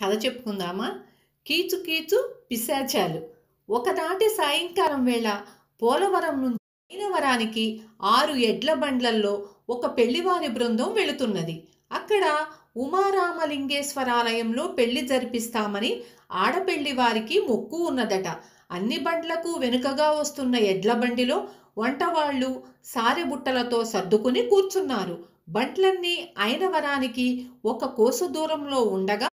కథ చెప్పుకుందామా కీచు కీచు పిశాచాలు ఒకనాటి సాయంకాలం వేళ పోలవరం నుంచి అయినవరానికి ఆరు ఎడ్ల బండ్లల్లో ఒక పెళ్లివారి బృందం వెళుతున్నది అక్కడ ఉమారామలింగేశ్వరాలయంలో పెళ్లి జరిపిస్తామని ఆడపెళ్లి వారికి మొక్కు ఉన్నదట అన్ని బండ్లకు వెనుకగా వస్తున్న ఎడ్ల బండిలో వంటవాళ్లు సారెబుట్టలతో సర్దుకుని కూర్చున్నారు బండ్లన్నీ అయినవరానికి ఒక కోసు దూరంలో ఉండగా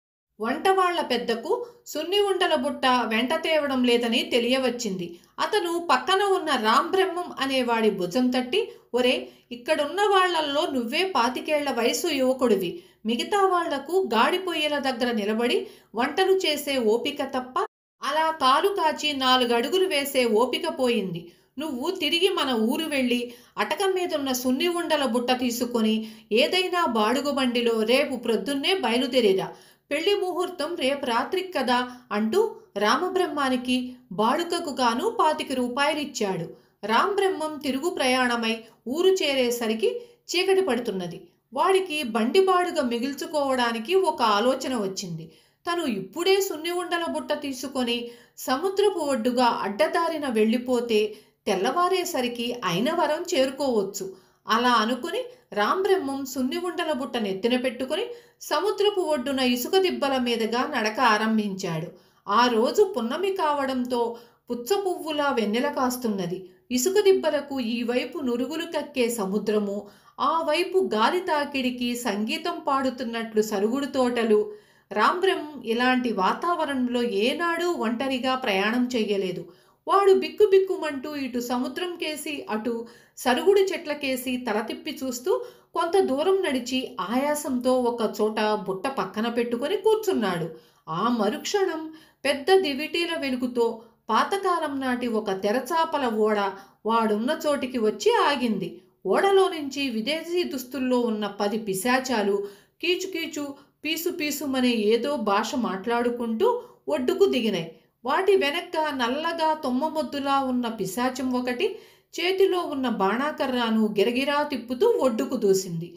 వంటవాళ్ల పెద్దకు సున్ని ఉండల బుట్ట వెంట తేవడం లేదని తెలియవచ్చింది అతను పక్కన ఉన్న రాంబ్రహ్మం అనేవాడి భుజం తట్టి ఒరే ఇక్కడున్న వాళ్లల్లో నువ్వే పాతికేళ్ల వయసు యువకుడివి మిగతా వాళ్లకు గాడిపోయేల దగ్గర నిలబడి వంటలు చేసే ఓపిక తప్ప అలా కాలు కాచి నాలుగడుగులు వేసే ఓపిక పోయింది నువ్వు తిరిగి మన ఊరు వెళ్ళి అటక మీదున్న సున్ని ఉండల బుట్ట తీసుకొని ఏదైనా బాడుగు బండిలో రేపు ప్రొద్దున్నే బయలుదేరిరా పెళ్లి ముహూర్తం రేపు రాత్రి కదా అంటూ రామబ్రహ్మానికి బాడుకకు గాను పాతిక రూపాయలిచ్చాడు రామబ్రహ్మం తిరుగు ప్రయాణమై ఊరు చేరేసరికి చీకటి పడుతున్నది వాడికి బండి బాడుగ మిగిల్చుకోవడానికి ఒక ఆలోచన వచ్చింది తను ఇప్పుడే సున్ని ఉండల బుట్ట తీసుకొని సముద్రపు ఒడ్డుగా అడ్డదారిన వెళ్ళిపోతే తెల్లవారేసరికి అయిన వరం చేరుకోవచ్చు అలా అనుకుని రాంబ్రహ్మం సున్నివుండల బుట్ట నెత్తిన పెట్టుకుని సముద్రపు ఒడ్డున ఇసుక దిబ్బల మీదుగా నడక ఆరంభించాడు ఆ రోజు పున్నమి కావడంతో పుచ్చ పువ్వులా వెన్నెల కాస్తున్నది ఇసుక దిబ్బలకు ఈ వైపు నురుగులు కక్కే సముద్రము ఆ వైపు గాలి తాకిడికి సంగీతం పాడుతున్నట్లు సరుగుడు తోటలు రాంబ్రహ్మం ఇలాంటి వాతావరణంలో ఏనాడూ ఒంటరిగా ప్రయాణం చేయలేదు వాడు బిక్కుబిక్కుమంటూ ఇటు సముద్రం కేసి అటు సరుగుడు చెట్ల కేసి తల తిప్పి చూస్తూ కొంత దూరం నడిచి ఆయాసంతో ఒక చోట బుట్ట పక్కన పెట్టుకొని కూర్చున్నాడు ఆ మరుక్షణం పెద్ద దివిటీల వెలుగుతో పాతకాలం నాటి ఒక తెరచాపల ఓడ వాడున్న చోటికి వచ్చి ఆగింది ఓడలో నుంచి విదేశీ దుస్తుల్లో ఉన్న పది పిశాచాలు కీచుకీచు పీసు పీసుమనే ఏదో భాష మాట్లాడుకుంటూ ఒడ్డుకు దిగినాయి వాటి వెనక నల్లగా తుమ్మమొద్దులా ఉన్న పిశాచం ఒకటి చేతిలో ఉన్న బాణాకర్రాను గిరగిరా తిప్పుతూ ఒడ్డుకు దూసింది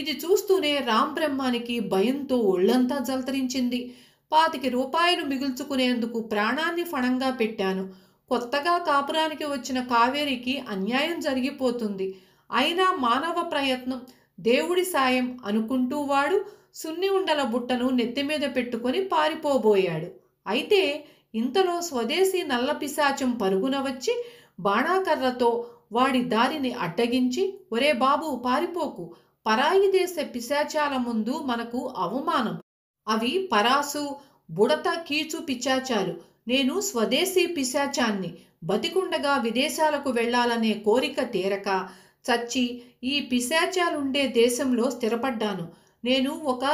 ఇది చూస్తూనే బ్రహ్మానికి భయంతో ఒళ్ళంతా జలతరించింది పాతికి రూపాయలు మిగుల్చుకునేందుకు ప్రాణాన్ని ఫణంగా పెట్టాను కొత్తగా కాపురానికి వచ్చిన కావేరికి అన్యాయం జరిగిపోతుంది అయినా మానవ ప్రయత్నం దేవుడి సాయం అనుకుంటూ వాడు సున్ని ఉండల బుట్టను నెత్తిమీద పెట్టుకొని పారిపోబోయాడు అయితే ఇంతలో స్వదేశీ నల్ల పిశాచం పరుగున వచ్చి బాణాకర్రతో వాడి దారిని అడ్డగించి ఒరే బాబు పారిపోకు పరాయి దేశ పిశాచాల ముందు మనకు అవమానం అవి పరాసు బుడత కీచు పిశాచాలు నేను స్వదేశీ పిశాచాన్ని బతికుండగా విదేశాలకు వెళ్ళాలనే కోరిక తీరక చచ్చి ఈ పిశాచాలుండే దేశంలో స్థిరపడ్డాను నేను ఒక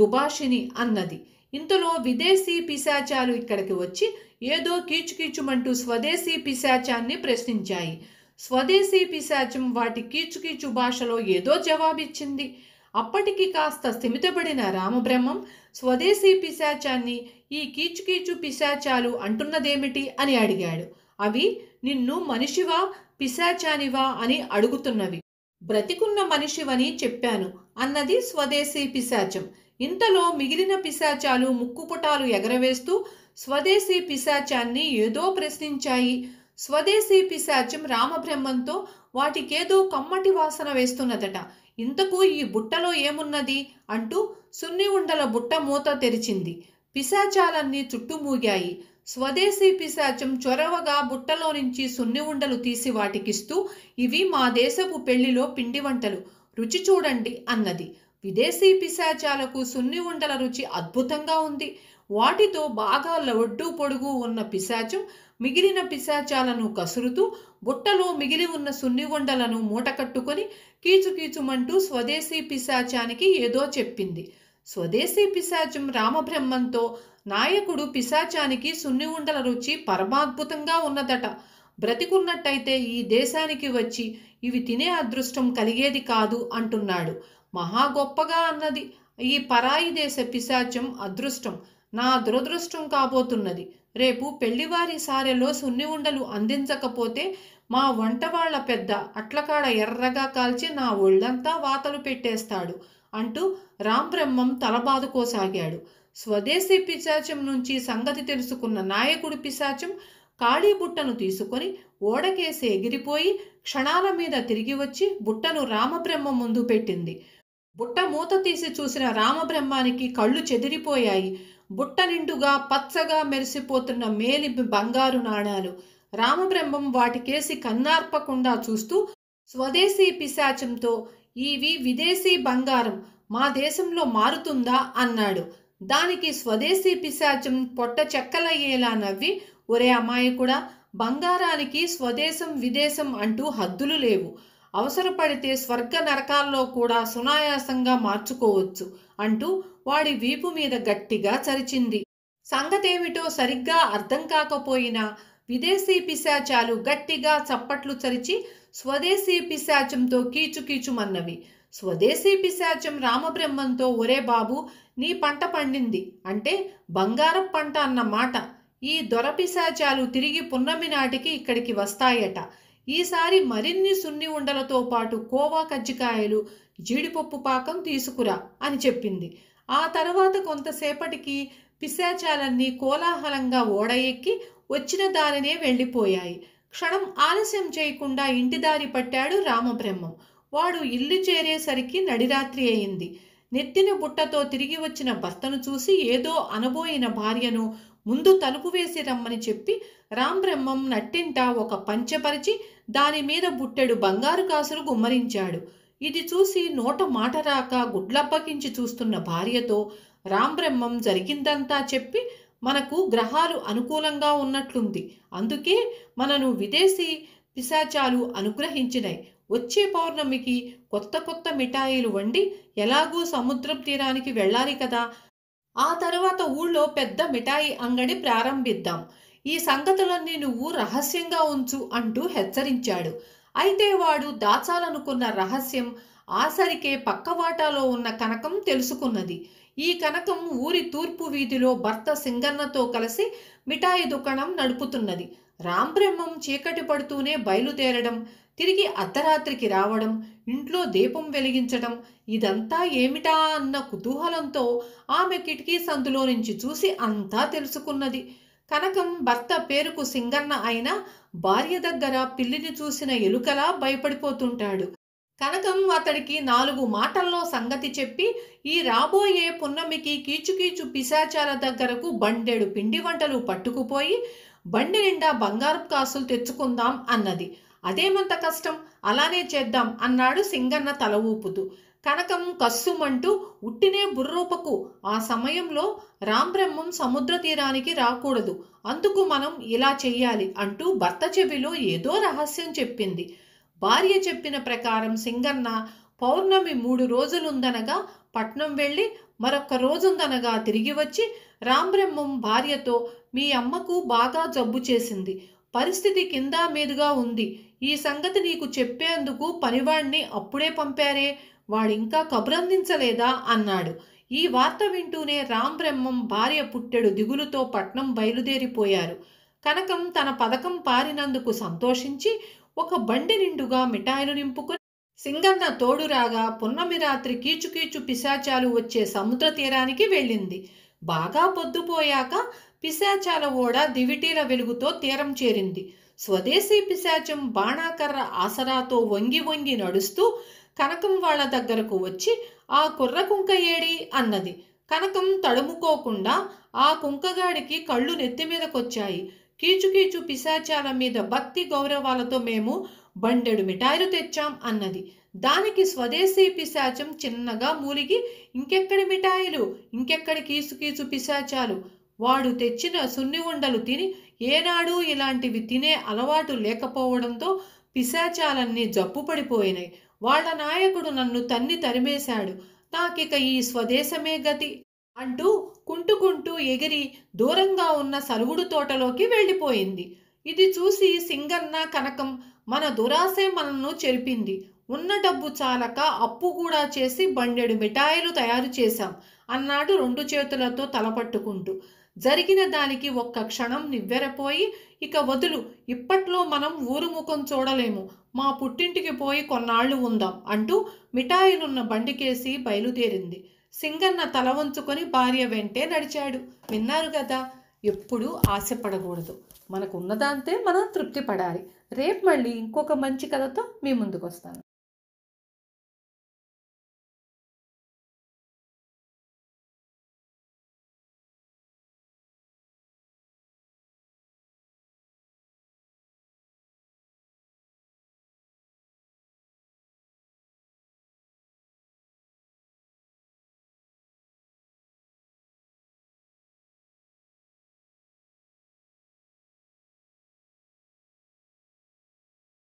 దుభాషిని అన్నది ఇంతలో విదేశీ పిశాచాలు ఇక్కడికి వచ్చి ఏదో కీచుకీచుమంటూ స్వదేశీ పిశాచాన్ని ప్రశ్నించాయి స్వదేశీ పిశాచం వాటి కీచుకీచు భాషలో ఏదో జవాబిచ్చింది అప్పటికి కాస్త స్థిమితపడిన రామబ్రహ్మం స్వదేశీ పిశాచాన్ని ఈ కీచుకీచు పిశాచాలు అంటున్నదేమిటి అని అడిగాడు అవి నిన్ను మనిషివా పిశాచానివా అని అడుగుతున్నవి బ్రతికున్న మనిషివని చెప్పాను అన్నది స్వదేశీ పిశాచం ఇంతలో మిగిలిన పిశాచాలు ముక్కుపుటాలు ఎగరవేస్తూ స్వదేశీ పిశాచాన్ని ఏదో ప్రశ్నించాయి స్వదేశీ పిశాచం రామబ్రహ్మంతో వాటికేదో కమ్మటి వాసన వేస్తున్నదట ఇంతకు ఈ బుట్టలో ఏమున్నది అంటూ సున్ని ఉండల బుట్ట మూత తెరిచింది పిశాచాలన్నీ చుట్టుమూగాయి స్వదేశీ పిశాచం చొరవగా బుట్టలో నుంచి సున్ని ఉండలు తీసి వాటికిస్తూ ఇవి మా దేశపు పెళ్లిలో పిండి వంటలు రుచి చూడండి అన్నది విదేశీ పిశాచాలకు సున్ని ఉండల రుచి అద్భుతంగా ఉంది వాటితో బాగా లొడ్డు పొడుగు ఉన్న పిశాచం మిగిలిన పిశాచాలను కసురుతూ బుట్టలో మిగిలి ఉన్న సున్నిగుండలను మూటకట్టుకొని కీచుకీచుమంటూ స్వదేశీ పిశాచానికి ఏదో చెప్పింది స్వదేశీ పిశాచం రామబ్రహ్మంతో నాయకుడు పిశాచానికి సున్ని ఉండల రుచి పరమాద్భుతంగా ఉన్నదట బ్రతికున్నట్టయితే ఈ దేశానికి వచ్చి ఇవి తినే అదృష్టం కలిగేది కాదు అంటున్నాడు మహా గొప్పగా అన్నది ఈ పరాయి దేశ పిశాచం అదృష్టం నా దురదృష్టం కాబోతున్నది రేపు పెళ్లివారి సారెలో సున్ని ఉండలు అందించకపోతే మా వంటవాళ్ల పెద్ద అట్లకాడ ఎర్రగా కాల్చి నా ఒళ్ళంతా వాతలు పెట్టేస్తాడు అంటూ రాంబ్రహ్మం తలబాదుకోసాగాడు స్వదేశీ పిశాచం నుంచి సంగతి తెలుసుకున్న నాయకుడు పిశాచం కాళీ బుట్టను తీసుకొని ఓడకేసి ఎగిరిపోయి క్షణాల మీద తిరిగి వచ్చి బుట్టను రామబ్రహ్మ ముందు పెట్టింది బుట్ట మూత తీసి చూసిన రామబ్రహ్మానికి కళ్ళు చెదిరిపోయాయి బుట్ట నిండుగా పచ్చగా మెరిసిపోతున్న మేలి బంగారు నాణాలు రామబ్రహ్మం వాటికేసి కన్నార్పకుండా చూస్తూ స్వదేశీ పిశాచంతో ఇవి విదేశీ బంగారం మా దేశంలో మారుతుందా అన్నాడు దానికి స్వదేశీ పిశాచం పొట్ట చెక్కలయ్యేలా నవ్వి ఒరే అమ్మాయి కూడా బంగారానికి స్వదేశం విదేశం అంటూ హద్దులు లేవు అవసరపడితే స్వర్గ నరకాల్లో కూడా సునాయాసంగా మార్చుకోవచ్చు అంటూ వాడి వీపు మీద గట్టిగా చరిచింది సంగతేమిటో సరిగ్గా అర్థం కాకపోయినా విదేశీ పిశాచాలు గట్టిగా చప్పట్లు చరిచి స్వదేశీ పిశాచంతో కీచుకీచుమన్నవి స్వదేశీ పిశాచం రామబ్రహ్మంతో ఒరే బాబు నీ పంట పండింది అంటే బంగారం పంట అన్నమాట ఈ దొర పిశాచాలు తిరిగి పున్నమి నాటికి ఇక్కడికి వస్తాయట ఈసారి మరిన్ని సున్ని ఉండలతో పాటు కోవా కజ్జికాయలు జీడిపప్పు పాకం తీసుకురా అని చెప్పింది ఆ తర్వాత కొంతసేపటికి పిశాచాలన్నీ కోలాహలంగా ఓడ ఎక్కి వచ్చిన దారినే వెళ్ళిపోయాయి క్షణం ఆలస్యం చేయకుండా ఇంటి దారి పట్టాడు రామబ్రహ్మం వాడు ఇల్లు చేరేసరికి నడిరాత్రి అయింది నెత్తిన బుట్టతో తిరిగి వచ్చిన భర్తను చూసి ఏదో అనబోయిన భార్యను ముందు తలుపు వేసి రమ్మని చెప్పి రాంబ్రహ్మం నట్టింట ఒక పంచపరిచి దాని మీద బుట్టెడు బంగారు కాసులు గుమ్మరించాడు ఇది చూసి నోట మాట రాక గుడ్లప్పకించి చూస్తున్న భార్యతో రాంబ్రహ్మం జరిగిందంతా చెప్పి మనకు గ్రహాలు అనుకూలంగా ఉన్నట్లుంది అందుకే మనను విదేశీ పిశాచాలు అనుగ్రహించినాయి వచ్చే పౌర్ణమికి కొత్త కొత్త మిఠాయిలు వండి ఎలాగూ సముద్రం తీరానికి వెళ్ళాలి కదా ఆ తర్వాత ఊళ్ళో పెద్ద మిఠాయి అంగడి ప్రారంభిద్దాం ఈ సంగతులన్నీ నువ్వు రహస్యంగా ఉంచు అంటూ హెచ్చరించాడు అయితే వాడు దాచాలనుకున్న రహస్యం ఆసరికే పక్క వాటాలో ఉన్న కనకం తెలుసుకున్నది ఈ కనకం ఊరి తూర్పు వీధిలో భర్త సింగన్నతో కలిసి మిఠాయి దుకాణం నడుపుతున్నది రాంబ్రహ్మం చీకటి పడుతూనే బయలుదేరడం తిరిగి అర్ధరాత్రికి రావడం ఇంట్లో దీపం వెలిగించడం ఇదంతా ఏమిటా అన్న కుతూహలంతో ఆమె కిటికీ సందులో నుంచి చూసి అంతా తెలుసుకున్నది కనకం భర్త పేరుకు సింగన్న అయినా భార్య దగ్గర పిల్లిని చూసిన ఎలుకలా భయపడిపోతుంటాడు కనకం అతడికి నాలుగు మాటల్లో సంగతి చెప్పి ఈ రాబోయే పున్నమికి కీచుకీచు పిశాచాల దగ్గరకు బండెడు పిండి వంటలు పట్టుకుపోయి బండి నిండా బంగారు కాసులు తెచ్చుకుందాం అన్నది అదేమంత కష్టం అలానే చేద్దాం అన్నాడు సింగన్న తల ఊపుతూ కనకం కస్సుమంటూ ఉట్టినే బుర్రూపకు ఆ సమయంలో రాంబ్రహ్మం సముద్ర తీరానికి రాకూడదు అందుకు మనం ఇలా చెయ్యాలి అంటూ భర్త చెవిలో ఏదో రహస్యం చెప్పింది భార్య చెప్పిన ప్రకారం సింగన్న పౌర్ణమి మూడు రోజులుందనగా పట్నం వెళ్ళి మరొక్క రోజుందనగా తిరిగి వచ్చి రాంబ్రహ్మం భార్యతో మీ అమ్మకు బాగా జబ్బు చేసింది పరిస్థితి కింద మీదుగా ఉంది ఈ సంగతి నీకు చెప్పేందుకు పనివాణ్ణి అప్పుడే పంపారే వాడింకా కబురందించలేదా అన్నాడు ఈ వార్త వింటూనే రాంబ్రహ్మం భార్య పుట్టెడు దిగులుతో పట్నం బయలుదేరిపోయారు కనకం తన పథకం పారినందుకు సంతోషించి ఒక బండి నిండుగా మిఠాయిలు నింపుకుని సింగన్న తోడు రాగా పున్నమి రాత్రి కీచుకీచు పిశాచాలు వచ్చే సముద్ర తీరానికి వెళ్ళింది బాగా పొద్దుపోయాక పిశాచాల ఓడ దివిటీల వెలుగుతో తీరం చేరింది స్వదేశీ పిశాచం బాణాకర్ర ఆసరాతో వంగి వంగి నడుస్తూ కనకం వాళ్ళ దగ్గరకు వచ్చి ఆ కుర్ర కుంక ఏడి అన్నది కనకం తడుముకోకుండా ఆ కుంకగాడికి కళ్ళు నెత్తిమీదకొచ్చాయి కీచుకీచు పిశాచాల మీద భక్తి గౌరవాలతో మేము బండెడు మిఠాయిలు తెచ్చాం అన్నది దానికి స్వదేశీ పిశాచం చిన్నగా మూలిగి ఇంకెక్కడ మిఠాయిలు ఇంకెక్కడ కీచుకీచు పిశాచాలు వాడు తెచ్చిన సున్ని ఉండలు తిని ఏనాడు ఇలాంటివి తినే అలవాటు లేకపోవడంతో పిశాచాలన్నీ జబ్బుపడిపోయినాయి వాళ్ళ నాయకుడు నన్ను తన్ని తరిమేశాడు నాకిక ఈ స్వదేశమే గతి అంటూ కుంటుకుంటూ ఎగిరి దూరంగా ఉన్న సరుగుడు తోటలోకి వెళ్ళిపోయింది ఇది చూసి సింగన్న కనకం మన దురాసే మనను చెరిపింది ఉన్న డబ్బు చాలక అప్పు కూడా చేసి బండెడు మిఠాయిలు తయారు చేశాం అన్నాడు రెండు చేతులతో తలపట్టుకుంటూ జరిగిన దానికి ఒక్క క్షణం నివ్వెరపోయి ఇక వదులు ఇప్పట్లో మనం ఊరు ముఖం చూడలేము మా పుట్టింటికి పోయి కొన్నాళ్ళు ఉందాం అంటూ మిఠాయిలున్న బండికేసి బయలుదేరింది సింగన్న తల వంచుకొని భార్య వెంటే నడిచాడు విన్నారు కదా ఎప్పుడూ ఆశపడకూడదు మనకు ఉన్నదాంతే మనం తృప్తి పడాలి రేపు మళ్ళీ ఇంకొక మంచి కథతో మీ ముందుకు వస్తాను